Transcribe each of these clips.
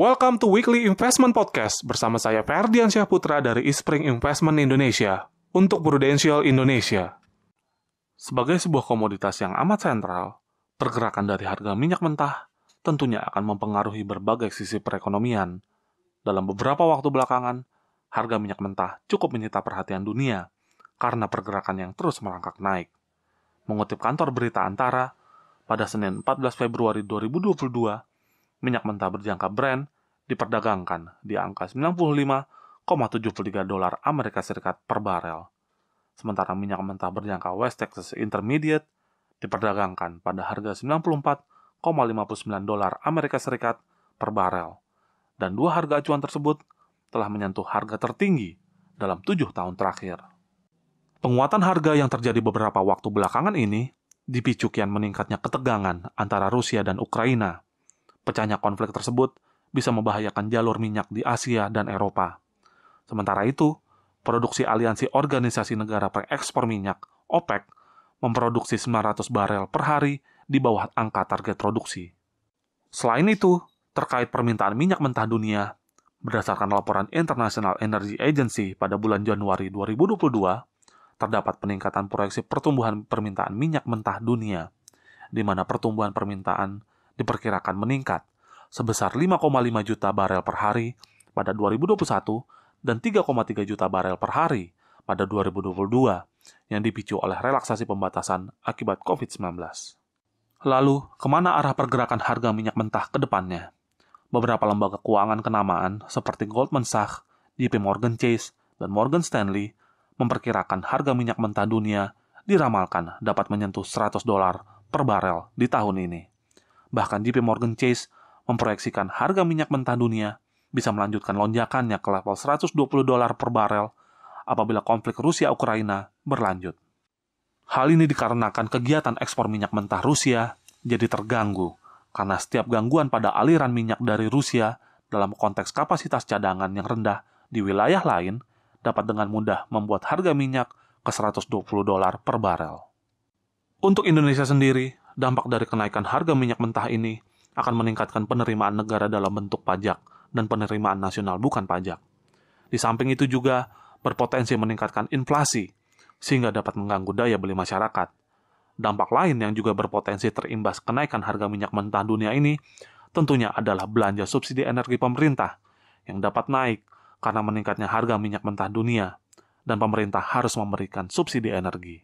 Welcome to Weekly Investment Podcast bersama saya Ferdian Putra dari Spring Investment Indonesia untuk Prudential Indonesia. Sebagai sebuah komoditas yang amat sentral, pergerakan dari harga minyak mentah tentunya akan mempengaruhi berbagai sisi perekonomian. Dalam beberapa waktu belakangan, harga minyak mentah cukup menyita perhatian dunia karena pergerakan yang terus merangkak naik. Mengutip kantor berita Antara, pada Senin 14 Februari 2022, minyak mentah berjangka Brent diperdagangkan di angka 95,73 dolar Amerika Serikat per barel. Sementara minyak mentah berjangka West Texas Intermediate diperdagangkan pada harga 94,59 dolar Amerika Serikat per barel. Dan dua harga acuan tersebut telah menyentuh harga tertinggi dalam tujuh tahun terakhir. Penguatan harga yang terjadi beberapa waktu belakangan ini dipicu kian meningkatnya ketegangan antara Rusia dan Ukraina Pecahnya konflik tersebut bisa membahayakan jalur minyak di Asia dan Eropa. Sementara itu, produksi aliansi organisasi negara pengekspor minyak OPEC memproduksi 900 barel per hari di bawah angka target produksi. Selain itu, terkait permintaan minyak mentah dunia, berdasarkan laporan International Energy Agency pada bulan Januari 2022, terdapat peningkatan proyeksi pertumbuhan permintaan minyak mentah dunia, di mana pertumbuhan permintaan diperkirakan meningkat sebesar 5,5 juta barel per hari pada 2021 dan 3,3 juta barel per hari pada 2022 yang dipicu oleh relaksasi pembatasan akibat COVID-19. Lalu, kemana arah pergerakan harga minyak mentah ke depannya? Beberapa lembaga keuangan kenamaan seperti Goldman Sachs, JP Morgan Chase, dan Morgan Stanley memperkirakan harga minyak mentah dunia diramalkan dapat menyentuh 100 dolar per barel di tahun ini. Bahkan JP Morgan Chase memproyeksikan harga minyak mentah dunia bisa melanjutkan lonjakannya ke level 120 dolar per barel apabila konflik Rusia-Ukraina berlanjut. Hal ini dikarenakan kegiatan ekspor minyak mentah Rusia jadi terganggu karena setiap gangguan pada aliran minyak dari Rusia dalam konteks kapasitas cadangan yang rendah di wilayah lain dapat dengan mudah membuat harga minyak ke 120 dolar per barel. Untuk Indonesia sendiri, dampak dari kenaikan harga minyak mentah ini akan meningkatkan penerimaan negara dalam bentuk pajak dan penerimaan nasional bukan pajak. Di samping itu juga berpotensi meningkatkan inflasi sehingga dapat mengganggu daya beli masyarakat. Dampak lain yang juga berpotensi terimbas kenaikan harga minyak mentah dunia ini tentunya adalah belanja subsidi energi pemerintah yang dapat naik karena meningkatnya harga minyak mentah dunia dan pemerintah harus memberikan subsidi energi.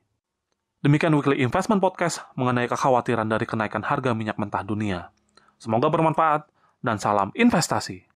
Demikian Weekly Investment Podcast mengenai kekhawatiran dari kenaikan harga minyak mentah dunia. Semoga bermanfaat dan salam investasi.